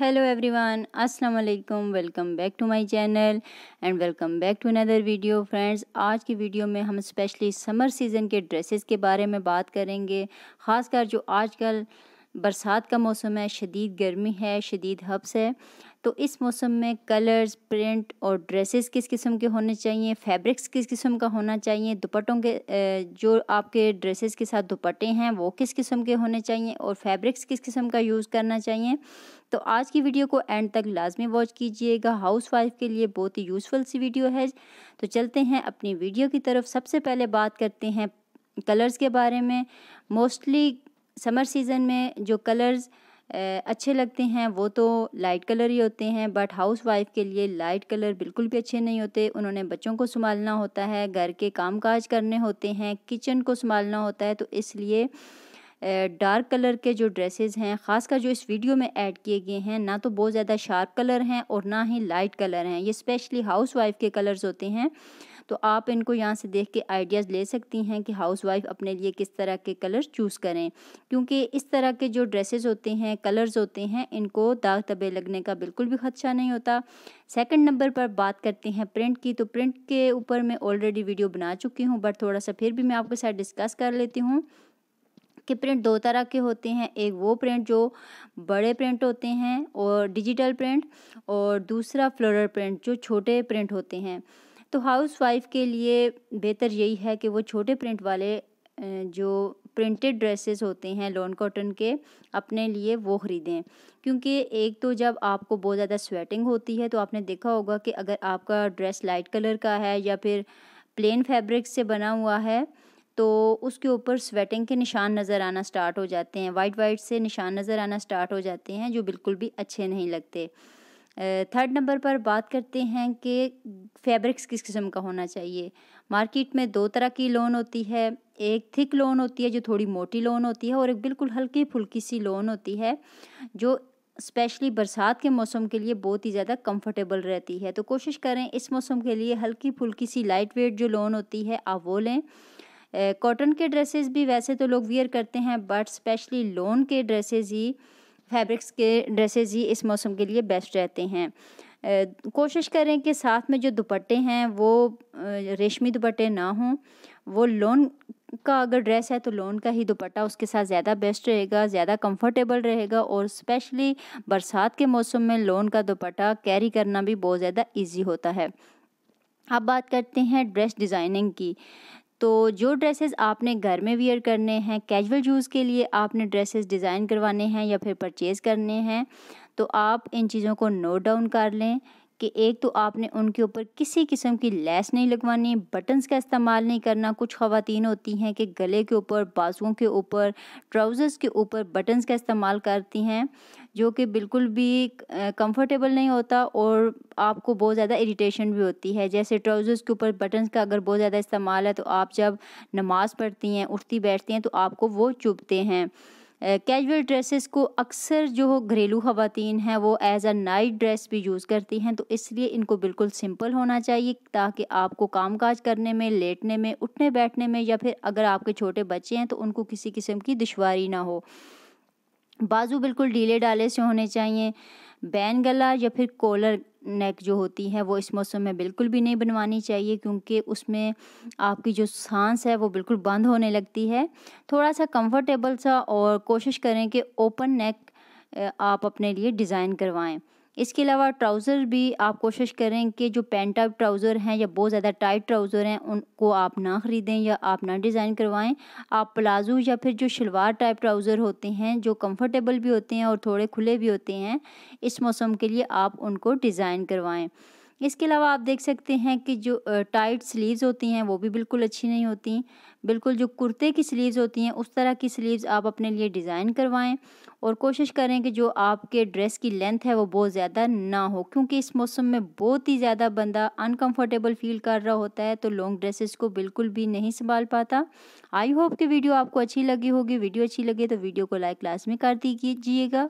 hello everyone अस्सलाम वालेकुम welcome back to my channel and welcome back to another video friends आज की वीडियो में हम स्पेशली समर सीज़न के ड्रेसेस के बारे में बात करेंगे ख़ासकर जो आजकल बरसात का मौसम है शदीद गर्मी है शदीद हब्स है तो इस मौसम में कलर्स प्रिंट और ड्रेसेस किस किस्म के होने चाहिए फैब्रिक्स किस किस्म का होना चाहिए दुपट्टों के जो आपके ड्रेसेस के साथ दुपट्टे हैं वो किस किस्म के होने चाहिए और फैब्रिक्स किस किस्म का यूज़ करना चाहिए तो आज की वीडियो को एंड तक लाजमी वॉच कीजिएगा हाउस वाइफ के लिए बहुत ही यूज़फुल सी वीडियो है तो चलते हैं अपनी वीडियो की तरफ सबसे पहले बात करते हैं कलर्स के बारे में मोस्टली समर सीज़न में जो कलर्स अच्छे लगते हैं वो तो लाइट कलर ही होते हैं बट हाउस वाइफ के लिए लाइट कलर बिल्कुल भी अच्छे नहीं होते उन्होंने बच्चों को संभालना होता है घर के काम काज करने होते हैं किचन को संभालना होता है तो इसलिए डार्क कलर के जो ड्रेसेस हैं ख़ासकर जो इस वीडियो में ऐड किए गए हैं ना तो बहुत ज़्यादा शार्प कलर हैं और ना ही लाइट कलर हैं ये स्पेशली हाउस वाइफ के कलर्स होते हैं तो आप इनको यहाँ से देख के आइडियाज़ ले सकती हैं कि हाउस वाइफ अपने लिए किस तरह के कलर चूज़ करें क्योंकि इस तरह के जो ड्रेसेस होते हैं कलर्स होते हैं इनको दाग तबे लगने का बिल्कुल भी खदशा नहीं होता सेकंड नंबर पर बात करते हैं प्रिंट की तो प्रिंट के ऊपर मैं ऑलरेडी वीडियो बना चुकी हूँ बट थोड़ा सा फिर भी मैं आपके साथ डिस्कस कर लेती हूँ के प्रिंट दो तरह के होते हैं एक वो प्रिंट जो बड़े प्रिंट होते हैं और डिजिटल प्रिंट और दूसरा फ्लोरल प्रिंट जो छोटे प्रिंट होते हैं तो हाउस वाइफ के लिए बेहतर यही है कि वो छोटे प्रिंट वाले जो प्रिंटेड ड्रेसेस होते हैं लॉन कॉटन के अपने लिए वो ख़रीदें क्योंकि एक तो जब आपको बहुत ज़्यादा स्वेटिंग होती है तो आपने देखा होगा कि अगर आपका ड्रेस लाइट कलर का है या फिर प्लेन फैब्रिक से बना हुआ है तो उसके ऊपर स्वेटिंग के निशान नज़र आना स्टार्ट हो जाते हैं वाइट वाइट से निशान नज़र आना स्टार्ट हो जाते हैं जो बिल्कुल भी अच्छे नहीं लगते थर्ड नंबर पर बात करते हैं कि फैब्रिक्स किस किस्म का होना चाहिए मार्केट में दो तरह की लोन होती है एक थिक लोन होती है जो थोड़ी मोटी लोन होती है और एक बिल्कुल हल्की फुल्की सी लोन होती है जो स्पेशली बरसात के मौसम के लिए बहुत ही ज़्यादा कंफर्टेबल रहती है तो कोशिश करें इस मौसम के लिए हल्की फुल्की सी लाइट वेट जो लोन होती है आप वो लें कॉटन के ड्रेसेस भी वैसे तो लोग वियर करते हैं बट स्पेशली लोन के ड्रेसेस ही फैब्रिक्स के ड्रेसेस ही इस मौसम के लिए बेस्ट रहते हैं कोशिश करें कि साथ में जो दुपट्टे हैं वो रेशमी दुपट्टे ना हों वो लोन का अगर ड्रेस है तो लोन का ही दुपट्टा उसके साथ ज़्यादा बेस्ट रहेगा ज़्यादा कंफर्टेबल रहेगा और स्पेशली बरसात के मौसम में लोन का दुपट्टा कैरी करना भी बहुत ज़्यादा इजी होता है अब बात करते हैं ड्रेस डिज़ाइनिंग की तो जो ड्रेसेस आपने घर में वियर करने हैं कैजुअल यूज़ के लिए आपने ड्रेसेस डिज़ाइन करवाने हैं या फिर परचेज़ करने हैं तो आप इन चीज़ों को नोट डाउन कर लें कि एक तो आपने उनके ऊपर किसी किस्म की लेस नहीं लगवानी बटन्स का इस्तेमाल नहीं करना कुछ खवतिन होती हैं कि गले के ऊपर बाजुओं के ऊपर ट्राउज़र्स के ऊपर बटन्स का इस्तेमाल करती हैं जो कि बिल्कुल भी कंफर्टेबल नहीं होता और आपको बहुत ज़्यादा इरिटेशन भी होती है जैसे ट्राउज़र्स के ऊपर बटन्स का अगर बहुत ज़्यादा इस्तेमाल है तो आप जब नमाज़ पढ़ती हैं उठती बैठती हैं तो आपको वो चुभते हैं कैजुअल ड्रेसेस को अक्सर जो घरेलू खवतिन हैं वो एज़ अ नाइट ड्रेस भी यूज़ करती हैं तो इसलिए इनको बिल्कुल सिंपल होना चाहिए ताकि आपको काम काज करने में लेटने में उठने बैठने में या फिर अगर आपके छोटे बच्चे हैं तो उनको किसी किस्म की दुशारी ना हो बाजू बिल्कुल ढीले डाले से होने चाहिए बैन गला या फिर कॉलर नेक जो होती है वो इस मौसम में बिल्कुल भी नहीं बनवानी चाहिए क्योंकि उसमें आपकी जो सांस है वो बिल्कुल बंद होने लगती है थोड़ा सा कंफर्टेबल सा और कोशिश करें कि ओपन नेक आप अपने लिए डिज़ाइन करवाएं इसके अलावा ट्राउज़र भी आप कोशिश करें कि जो पेंट टाइप ट्राउज़र हैं या बहुत ज़्यादा टाइट ट्राउज़र हैं उनको आप ना ख़रीदें या आप ना डिज़ाइन करवाएं आप प्लाजो या फिर जो शलवार टाइप ट्राउज़र होते हैं जो कंफर्टेबल भी होते हैं और थोड़े खुले भी होते हैं इस मौसम के लिए आप उनको डिज़ाइन करवाएँ इसके अलावा आप देख सकते हैं कि जो टाइट स्लीव्स होती हैं वो भी बिल्कुल अच्छी नहीं होती बिल्कुल जो कुर्ते की स्लीव्स होती हैं उस तरह की स्लीव्स आप अपने लिए डिज़ाइन करवाएं और कोशिश करें कि जो आपके ड्रेस की लेंथ है वो बहुत ज़्यादा ना हो क्योंकि इस मौसम में बहुत ही ज़्यादा बंदा अनकम्फर्टेबल फील कर रहा होता है तो लॉन्ग ड्रेसेस को बिल्कुल भी नहीं संभाल पाता आई होप कि वीडियो आपको अच्छी लगी होगी वीडियो अच्छी लगे तो वीडियो को लाइक लास्ट में कर दीजिएगा